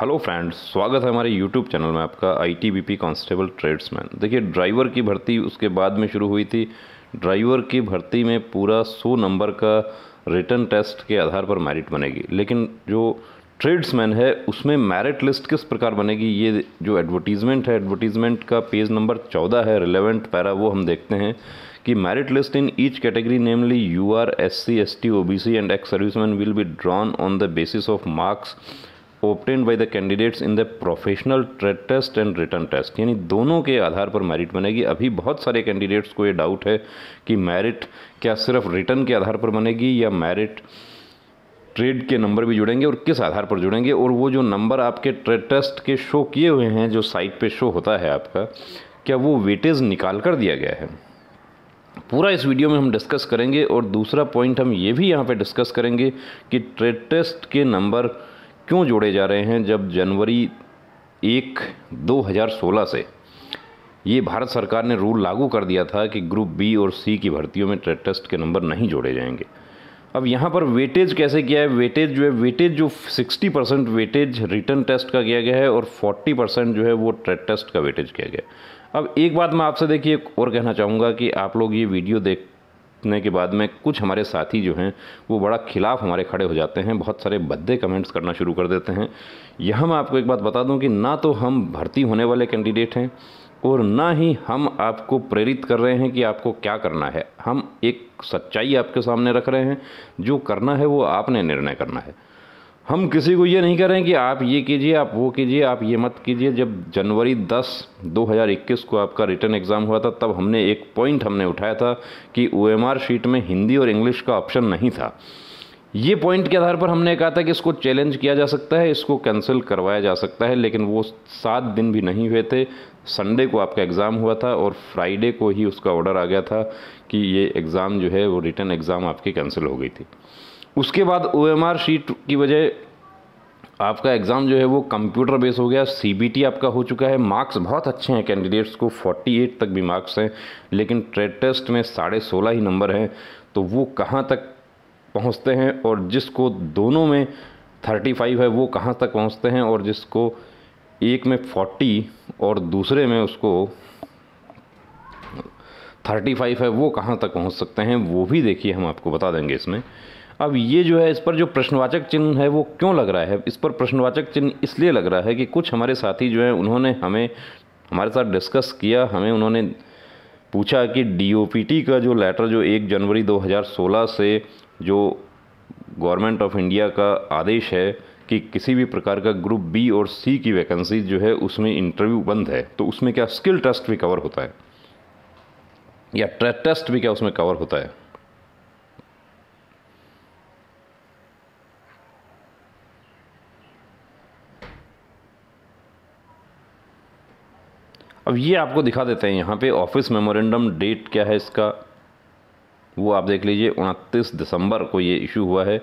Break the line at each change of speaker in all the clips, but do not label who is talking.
hello friends स्वागत है हमारे यूट्यूब चैनल में आपका I T B P constable tradesman देखिए ड्राइवर की भर्ती उसके बाद में शुरू हुई थी ड्राइवर की भर्ती में पूरा सौ नंबर का रिटर्न टेस्ट के आधार पर मेरिट बनेगी लेकिन जो ट्रेड्समैन है उसमें मेरिट लिस्ट किस प्रकार बनेगी ये जो एडवर्टीज़मेंट है एडवर्टीज़मेंट का पेज नंबर चौदह है रिलेवेंट पैरा वो हम देखते हैं कि merit list in each category namely U R S C S T O B C and ex serviceman will be drawn on the basis of marks obtain by the candidates in the professional trade test and written test यानी दोनों के आधार पर merit बनेगी अभी बहुत सारे candidates को ये डाउट है कि मेरिट क्या सिर्फ रिटर्न के आधार पर बनेगी या मेरिट ट्रेड के नंबर भी जुड़ेंगे और किस आधार पर जुड़ेंगे और वो जो नंबर आपके ट्रेड टेस्ट के शो किए हुए हैं जो साइट पे शो होता है आपका क्या वो वेटेज निकाल कर दिया गया है पूरा इस वीडियो में हम डिस्कस करेंगे और दूसरा पॉइंट हम ये भी यहाँ पे डिस्कस करेंगे कि ट्रेड टेस्ट के नंबर क्यों जोड़े जा रहे हैं जब जनवरी एक 2016 से ये भारत सरकार ने रूल लागू कर दिया था कि ग्रुप बी और सी की भर्तियों में टेस्ट के नंबर नहीं जोड़े जाएंगे अब यहाँ पर वेटेज कैसे किया है वेटेज जो है वेटेज जो 60 परसेंट वेटेज रिटर्न टेस्ट का किया गया है और 40 परसेंट जो है वो ट्रेड टेस्ट का वेटेज किया गया है अब एक बात मैं आपसे देखिए और कहना चाहूँगा कि आप लोग ये वीडियो देख जीतने के बाद में कुछ हमारे साथी जो हैं वो बड़ा खिलाफ हमारे खड़े हो जाते हैं बहुत सारे बद्दे कमेंट्स करना शुरू कर देते हैं यहाँ मैं आपको एक बात बता दूँ कि ना तो हम भर्ती होने वाले कैंडिडेट हैं और ना ही हम आपको प्रेरित कर रहे हैं कि आपको क्या करना है हम एक सच्चाई आपके सामने रख रहे हैं जो करना है वो आपने निर्णय करना है हम किसी को ये नहीं कह रहे हैं कि आप ये कीजिए आप वो कीजिए आप ये मत कीजिए जब जनवरी 10 2021 को आपका रिटर्न एग्ज़ाम हुआ था तब हमने एक पॉइंट हमने उठाया था कि ओ शीट में हिंदी और इंग्लिश का ऑप्शन नहीं था ये पॉइंट के आधार पर हमने कहा था कि इसको चैलेंज किया जा सकता है इसको कैंसिल करवाया जा सकता है लेकिन वो सात दिन भी नहीं हुए थे संडे को आपका एग्ज़ाम हुआ था और फ्राइडे को ही उसका ऑर्डर आ गया था कि ये एग्ज़ाम जो है वो रिटर्न एग्ज़ाम आपकी कैंसिल हो गई थी उसके बाद ओ शीट की वजह आपका एग्ज़ाम जो है वो कंप्यूटर बेस हो गया टी आपका हो चुका है मार्क्स बहुत अच्छे हैं कैंडिडेट्स को 48 तक भी मार्क्स हैं लेकिन ट्रेड टेस्ट में साढ़े सोलह ही नंबर हैं तो वो कहाँ तक पहुँचते हैं और जिसको दोनों में 35 है वो कहाँ तक पहुँचते हैं और जिसको एक में 40 और दूसरे में उसको 35 है वो कहाँ तक पहुँच सकते हैं वो भी देखिए हम आपको बता देंगे इसमें अब ये जो है इस पर जो प्रश्नवाचक चिन्ह है वो क्यों लग रहा है इस पर प्रश्नवाचक चिन्ह इसलिए लग रहा है कि कुछ हमारे साथी जो हैं उन्होंने हमें हमारे साथ डिस्कस किया हमें उन्होंने पूछा कि डी का जो लेटर जो एक जनवरी 2016 से जो गवर्नमेंट ऑफ इंडिया का आदेश है कि किसी भी प्रकार का ग्रुप बी और सी की वैकेंसी जो है उसमें इंटरव्यू बंद है तो उसमें क्या स्किल टेस्ट भी कवर होता है या टेस्ट भी क्या उसमें कवर होता है अब ये आपको दिखा देते हैं यहाँ पे ऑफिस मेमोरेंडम डेट क्या है इसका वो आप देख लीजिए उनतीस दिसंबर को ये इशू हुआ है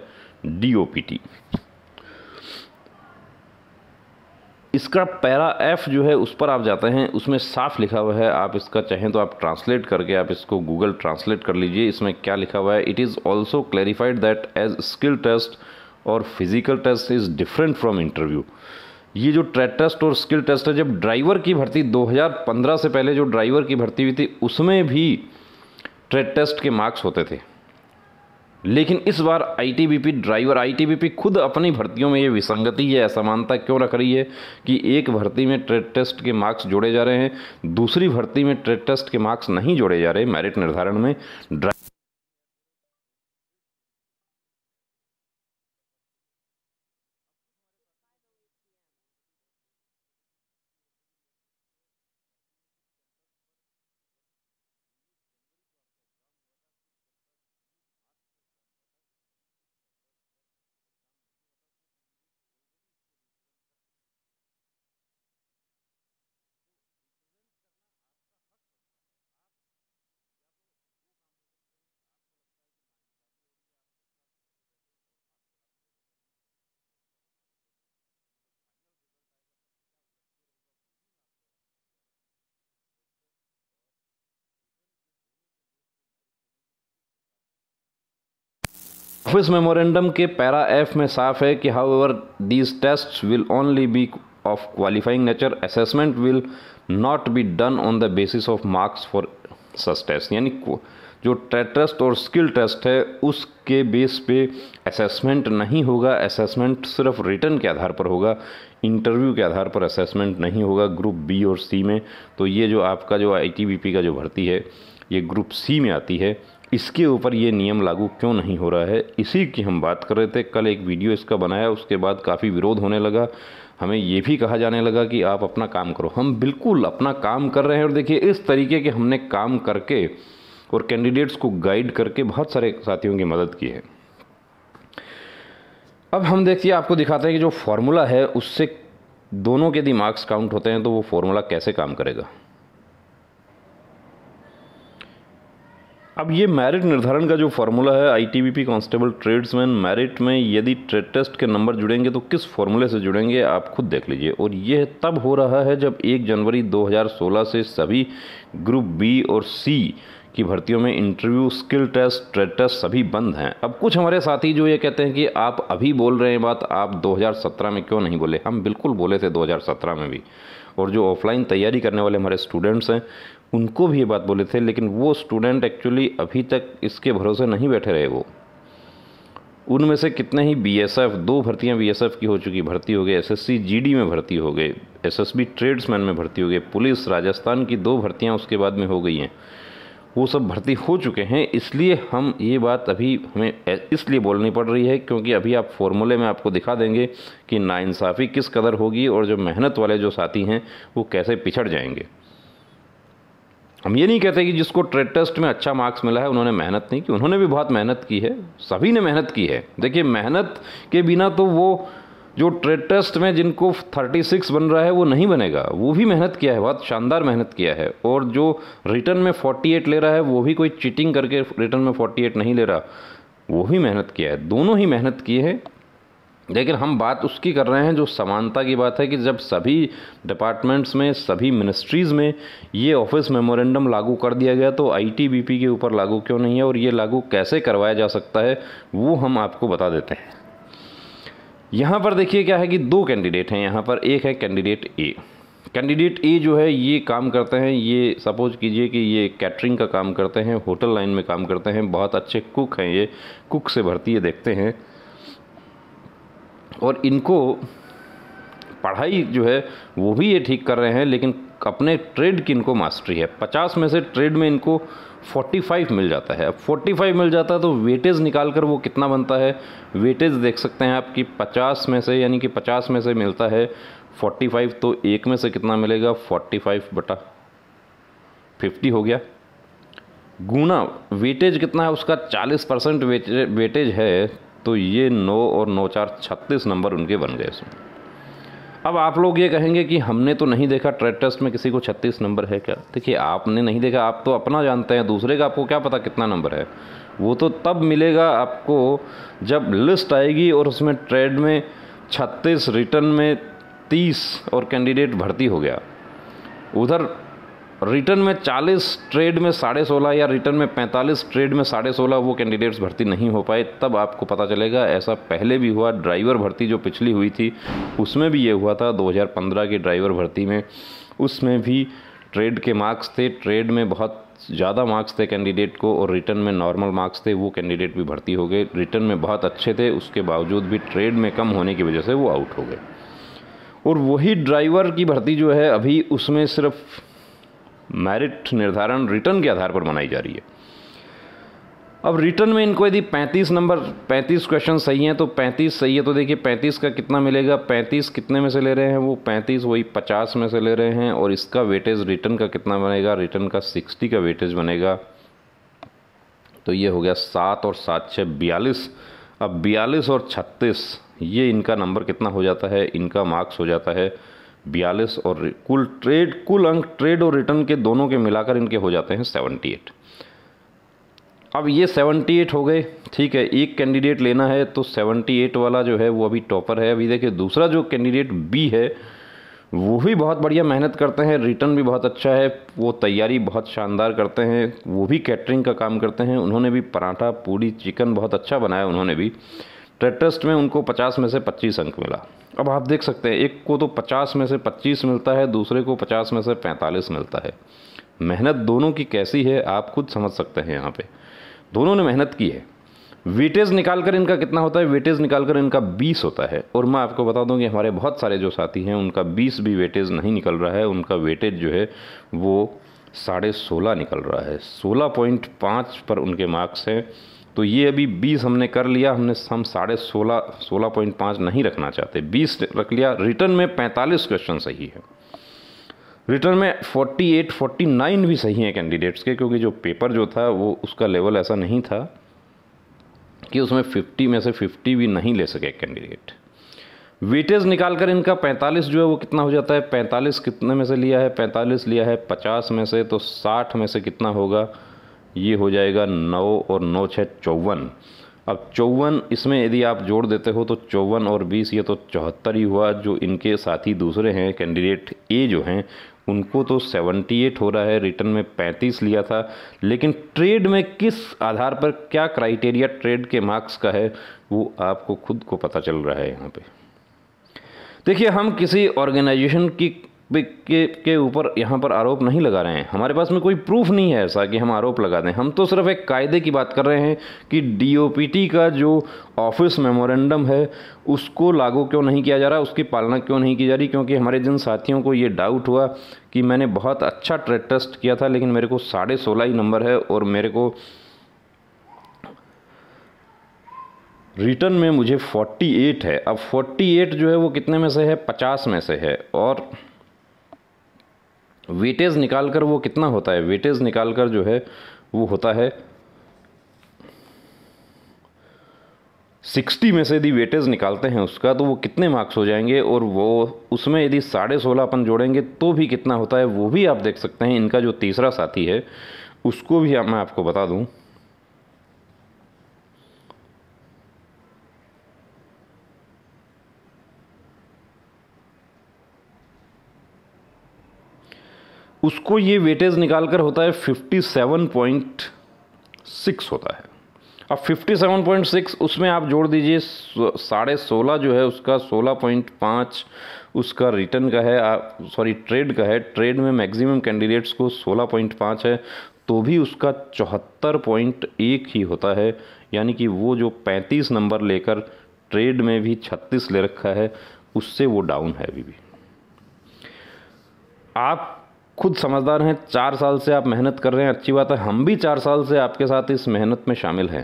डी इसका पैरा एफ जो है उस पर आप जाते हैं उसमें साफ लिखा हुआ है आप इसका चाहें तो आप ट्रांसलेट करके आप इसको गूगल ट्रांसलेट कर लीजिए इसमें क्या लिखा हुआ है it is also clarified that as skill test और physical test is different from interview ये जो ट्रेड टेस्ट और स्किल टेस्ट है जब ड्राइवर की भर्ती 2015 से पहले जो ड्राइवर की भर्ती हुई थी उसमें भी ट्रेड टेस्ट के मार्क्स होते थे लेकिन इस बार आईटीबीपी ड्राइवर आईटीबीपी खुद अपनी भर्तियों में ये विसंगति या असमानता क्यों रख रही है कि एक भर्ती में ट्रेड टेस्ट के मार्क्स जोड़े जा रहे हैं दूसरी भर्ती में ट्रेड टेस्ट के मार्क्स नहीं जोड़े जा रहे मेरिट निर्धारण में ड्राइवर ऑफिस मेमोरेंडम के पैरा एफ में साफ है कि however these test will only be of qualifying nature assessment will not be done on the basis of marks for such test यानी जो टेस्ट और स्किल टेस्ट है उसके बेस पे असेसमेंट नहीं होगा असेसमेंट सिर्फ रिटर्न के आधार पर होगा इंटरव्यू के आधार पर असेसमेंट नहीं होगा ग्रुप बी और सी में तो ये जो आपका जो आई का जो भर्ती है ये ग्रुप सी में आती है इसके ऊपर ये नियम लागू क्यों नहीं हो रहा है इसी की हम बात कर रहे थे कल एक वीडियो इसका बनाया उसके बाद काफ़ी विरोध होने लगा हमें ये भी कहा जाने लगा कि आप अपना काम करो हम बिल्कुल अपना काम कर रहे हैं और देखिए इस तरीके के हमने काम करके और कैंडिडेट्स को गाइड करके बहुत सारे साथियों की मदद की है अब हम देखिए आपको दिखाते हैं कि जो फार्मूला है उससे दोनों के यदि मार्क्स काउंट होते हैं तो वो फार्मूला कैसे काम करेगा अब ये मेरिट निर्धारण का जो फार्मूला है I T B P tradesman merit में यदि ट्रेड टेस्ट के नंबर जुड़ेंगे तो किस फॉर्मूले से जुड़ेंगे आप खुद देख लीजिए और यह तब हो रहा है जब 1 जनवरी 2016 से सभी ग्रुप बी और सी की भर्तियों में interview skill test trade test सभी बंद हैं अब कुछ हमारे साथी जो ये कहते हैं कि आप अभी बोल रहे हैं बात आप 2017 में क्यों नहीं बोले हम बिल्कुल बोले थे 2017 में भी और जो ऑफलाइन तैयारी करने वाले हमारे स्टूडेंट्स हैं उनको भी ये बात बोले थे लेकिन वो स्टूडेंट एक्चुअली अभी तक इसके भरोसे नहीं बैठे रहे वो उनमें से कितने ही एफ दो एस एफ की हो चुकी भर्ती हो गई जी डी में भर्ती हो गए बी ट्रेड्समैन में भर्ती हो गए पुलिस राजस्थान की दो भर्तियाँ उसके बाद में हो गई हैं वो सब भर्ती हो चुके हैं इसलिए हम ये बात अभी हमें इसलिए बोलनी पड़ रही है क्योंकि अभी आप फॉर्मूले में आपको दिखा देंगे कि नाइंसाफ़ी किस कदर होगी और जो मेहनत वाले जो साथी हैं वो कैसे पिछड़ जाएंगे हम ये नहीं कहते कि जिसको ट्रेड टेस्ट में अच्छा मार्क्स मिला है उन्होंने मेहनत नहीं की उन्होंने भी बहुत मेहनत की है सभी ने मेहनत की है देखिए मेहनत के बिना तो वो जो ट्रेड टेस्ट में जिनको 36 बन रहा है वो नहीं बनेगा वो भी मेहनत किया है बहुत शानदार मेहनत किया है और जो रिटर्न में 48 ले रहा है वो भी कोई चीटिंग करके रिटर्न में 48 नहीं ले रहा वो भी मेहनत किया है दोनों ही मेहनत किए हैं लेकिन हम बात उसकी कर रहे हैं जो समानता की बात है कि जब सभी डिपार्टमेंट्स में सभी मिनिस्ट्रीज़ में ये ऑफिस मेमोरेंडम लागू कर दिया गया तो आईटीबीपी के ऊपर लागू क्यों नहीं है और ये लागू कैसे करवाया जा सकता है वो हम आपको बता देते हैं यहाँ पर देखिए क्या है कि दो कैंडिडेट हैं यहाँ पर एक है कैंडिडेट ए कैंडिडेट ए जो है ये काम करते हैं ये सपोज कीजिए कि ये कैटरिंग का काम करते हैं होटल लाइन में काम करते हैं बहुत अच्छे कुक हैं ये कुक से भर्ती ये देखते हैं और इनको पढ़ाई जो है वो भी ये ठीक कर रहे हैं लेकिन अपने ट्रेड की इनको मास्टरी है पचास में से ट्रेड में इनको फोर्टी फाइव मिल जाता है अब फोर्टी फाइव मिल जाता है तो वेटेज निकाल कर वो कितना बनता है वेटेज देख सकते हैं आपकी पचास में से यानी कि पचास में से मिलता है फोर्टी फाइव तो एक में से कितना मिलेगा फोर्टी फाइव बटा फिफ्टी हो गया गुना वेटेज कितना है उसका चालीस परसेंट वेटेज है तो ये नौ और नौ चार छत्तीस नंबर उनके बन गए इसमें अब आप लोग ये कहेंगे कि हमने तो नहीं देखा ट्रेड टेस्ट में किसी को 36 नंबर है क्या देखिए आपने नहीं देखा आप तो अपना जानते हैं दूसरे का आपको क्या पता कितना नंबर है वो तो तब मिलेगा आपको जब लिस्ट आएगी और उसमें ट्रेड में छत्तीस रिटर्न में तीस और कैंडिडेट भर्ती हो गया उधर रिटर्न में 40 ट्रेड में साढ़े सोलह या रिटर्न में 45 ट्रेड में साढ़े सोलह वो कैंडिडेट्स भर्ती नहीं हो पाए तब आपको पता चलेगा ऐसा पहले भी हुआ ड्राइवर भर्ती जो पिछली हुई थी उसमें भी ये हुआ था 2015 की ड्राइवर भर्ती में उसमें भी ट्रेड के मार्क्स थे ट्रेड में बहुत ज़्यादा मार्क्स थे कैंडिडेट को और रिटर्न में नॉर्मल मार्क्स थे वो कैंडिडेट भी भर्ती हो गए रिटर्न में बहुत अच्छे थे उसके बावजूद भी ट्रेड में कम होने की वजह से वो आउट हो गए और वही ड्राइवर की भर्ती जो है अभी उसमें सिर्फ मेरिट निर्धारण रिटर्न के आधार पर बनाई जा रही है अब रिटर्न में इनको यदि 35 नंबर 35 क्वेश्चन सही हैं तो 35 सही है तो देखिए 35 का कितना मिलेगा 35 कितने में से ले रहे हैं वो 35 वही 50 में से ले रहे हैं और इसका वेटेज रिटर्न का कितना बनेगा रिटर्न का 60 का वेटेज बनेगा तो ये हो गया सात और सात छः बयालीस अब बयालीस और छत्तीस ये इनका नंबर कितना हो जाता है इनका मार्क्स हो जाता है बयालीस और कुल ट्रेड कुल अंक ट्रेड और रिटर्न के दोनों के मिलाकर इनके हो जाते हैं सेवेंटी एट अब ये सेवेंटी एट हो गए ठीक है एक कैंडिडेट लेना है तो सेवेंटी एट वाला जो है वो अभी टॉपर है अभी देखिए दूसरा जो कैंडिडेट बी है वो भी बहुत बढ़िया मेहनत करते हैं रिटर्न भी बहुत अच्छा है वो तैयारी बहुत शानदार करते हैं वो भी कैटरिंग का काम करते हैं उन्होंने भी पराठा पूड़ी चिकन बहुत अच्छा बनाया उन्होंने भी टेट टेस्ट में उनको पचास में से पच्चीस अंक मिला अब आप देख सकते हैं एक को तो पचास में से पच्चीस मिलता है दूसरे को पचास में से पैंतालीस मिलता है मेहनत दोनों की कैसी है आप खुद समझ सकते हैं यहाँ पे दोनों ने मेहनत की है वेटेज निकाल कर इनका कितना होता है वेटेज निकाल कर इनका 20 होता है और मैं आपको बता दूं कि हमारे बहुत सारे जो साथी हैं उनका 20 भी वेटेज नहीं निकल रहा है उनका वेटेज जो है वो साढ़े सोलह निकल रहा है सोलह पॉइंट पाँच पर उनके मार्क्स हैं तो ये अभी बीस हमने कर लिया हमने हम साढ़े सोलह सोलह पॉइंट पाँच नहीं रखना चाहते बीस रख लिया रिटर्न में पैंतालीस क्वेश्चन सही है रिटर्न में 48, 49 भी सही हैं कैंडिडेट्स के क्योंकि जो पेपर जो था वो उसका लेवल ऐसा नहीं था कि उसमें 50 में से 50 भी नहीं ले सके कैंडिडेट वेटेज निकाल कर इनका 45 जो है वो कितना हो जाता है 45 कितने में से लिया है 45 लिया है 50 में से तो 60 में से कितना होगा ये हो जाएगा नौ और नौ छः चौवन अब चौवन इसमें यदि आप जोड़ देते हो तो चौवन और बीस ये तो चौहत्तर ही हुआ जो इनके साथी दूसरे हैं कैंडिडेट ए जो हैं उनको तो 78 हो रहा है रिटर्न में 35 लिया था लेकिन ट्रेड में किस आधार पर क्या क्राइटेरिया ट्रेड के मार्क्स का है वो आपको खुद को पता चल रहा है यहाँ पे देखिए हम किसी ऑर्गेनाइजेशन की के के ऊपर यहाँ पर आरोप नहीं लगा रहे हैं हमारे पास में कोई प्रूफ नहीं है ऐसा कि हम आरोप लगा दें हम तो सिर्फ एक कायदे की बात कर रहे हैं कि डी का जो ऑफिस मेमोरेंडम है उसको लागू क्यों नहीं किया जा रहा उसकी पालना क्यों नहीं की जा रही क्योंकि हमारे जिन साथियों को ये डाउट हुआ कि मैंने बहुत अच्छा ट्रेड टेस्ट किया था लेकिन मेरे को साढ़े सोलह ही नंबर है और मेरे को रिटर्न में मुझे 48 है अब 48 जो है वो कितने में से है 50 में से है और वेटेज निकाल कर वो कितना होता है वेटेज निकाल कर जो है वो होता है 60 में से यदि वेटेज निकालते हैं उसका तो वो कितने मार्क्स हो जाएंगे और वो उसमें यदि साढ़े सोलह अपन जोड़ेंगे तो भी कितना होता है वो भी आप देख सकते हैं इनका जो तीसरा साथी है उसको भी मैं आपको बता दूं उसको ये वेटेज निकाल कर होता है 57.6 होता है अब 57.6 उसमें आप जोड़ दीजिए साढ़े सोलह जो है उसका 16.5 उसका रिटर्न का है सॉरी ट्रेड का है ट्रेड में मैक्सिमम कैंडिडेट्स को 16.5 है तो भी उसका चौहत्तर पॉइंट एक ही होता है यानी कि वो जो 35 नंबर लेकर ट्रेड में भी 36 ले रखा है उससे वो डाउन है अभी भी आप खुद समझदार हैं चार साल से आप मेहनत कर रहे हैं अच्छी बात है हम भी चार साल से आपके साथ इस मेहनत में शामिल हैं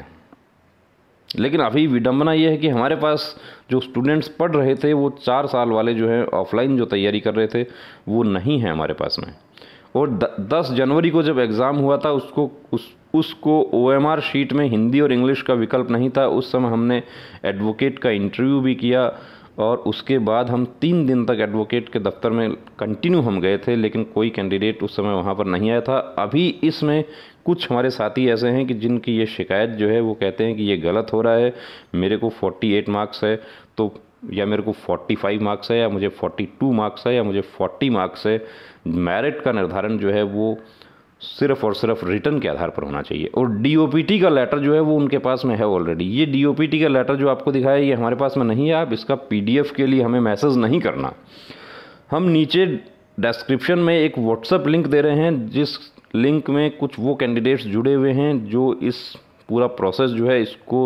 लेकिन अभी विडम्बना यह है कि हमारे पास जो स्टूडेंट्स पढ़ रहे थे वो चार साल वाले जो हैं ऑफलाइन जो तैयारी कर रहे थे वो नहीं है हमारे पास में और द, दस जनवरी को जब एग्ज़ाम हुआ था उसको उस उसको ओ शीट में हिंदी और इंग्लिश का विकल्प नहीं था उस समय हमने एडवोकेट का इंटरव्यू भी किया और उसके बाद हम तीन दिन तक एडवोकेट के दफ्तर में कंटिन्यू हम गए थे लेकिन कोई कैंडिडेट उस समय वहाँ पर नहीं आया था अभी इसमें कुछ हमारे साथी ऐसे हैं कि जिनकी ये शिकायत जो है वो कहते हैं कि ये गलत हो रहा है मेरे को 48 मार्क्स है तो या मेरे को 45 मार्क्स है या मुझे 42 मार्क्स है या मुझे 40 मार्क्स है मेरिट का निर्धारण जो है वो सिर्फ और सिर्फ रिटर्न के आधार पर होना चाहिए और डी का लेटर जो है वो उनके पास में है ऑलरेडी ये डी का लेटर जो आपको दिखाया ये हमारे पास में नहीं है आप इसका पी के लिए हमें मैसेज नहीं करना हम नीचे डिस्क्रिप्शन में एक व्हाट्सअप लिंक दे रहे हैं जिस लिंक में कुछ वो कैंडिडेट्स जुड़े हुए हैं जो इस पूरा प्रोसेस जो है इसको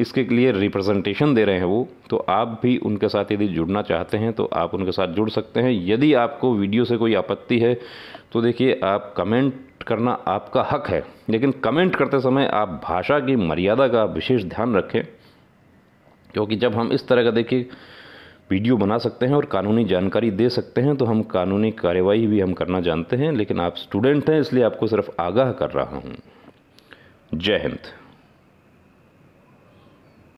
इसके लिए रिप्रेजेंटेशन दे रहे हैं वो तो आप भी उनके साथ यदि जुड़ना चाहते हैं तो आप उनके साथ जुड़ सकते हैं यदि आपको वीडियो से कोई आपत्ति है तो देखिए आप कमेंट करना आपका हक है लेकिन कमेंट करते समय आप भाषा की मर्यादा का विशेष ध्यान रखें क्योंकि जब हम इस तरह का देखिए वीडियो बना सकते हैं और कानूनी जानकारी दे सकते हैं तो हम कानूनी कार्यवाही भी हम करना जानते हैं लेकिन आप स्टूडेंट हैं इसलिए आपको सिर्फ आगाह कर रहा हूँ जय हिंद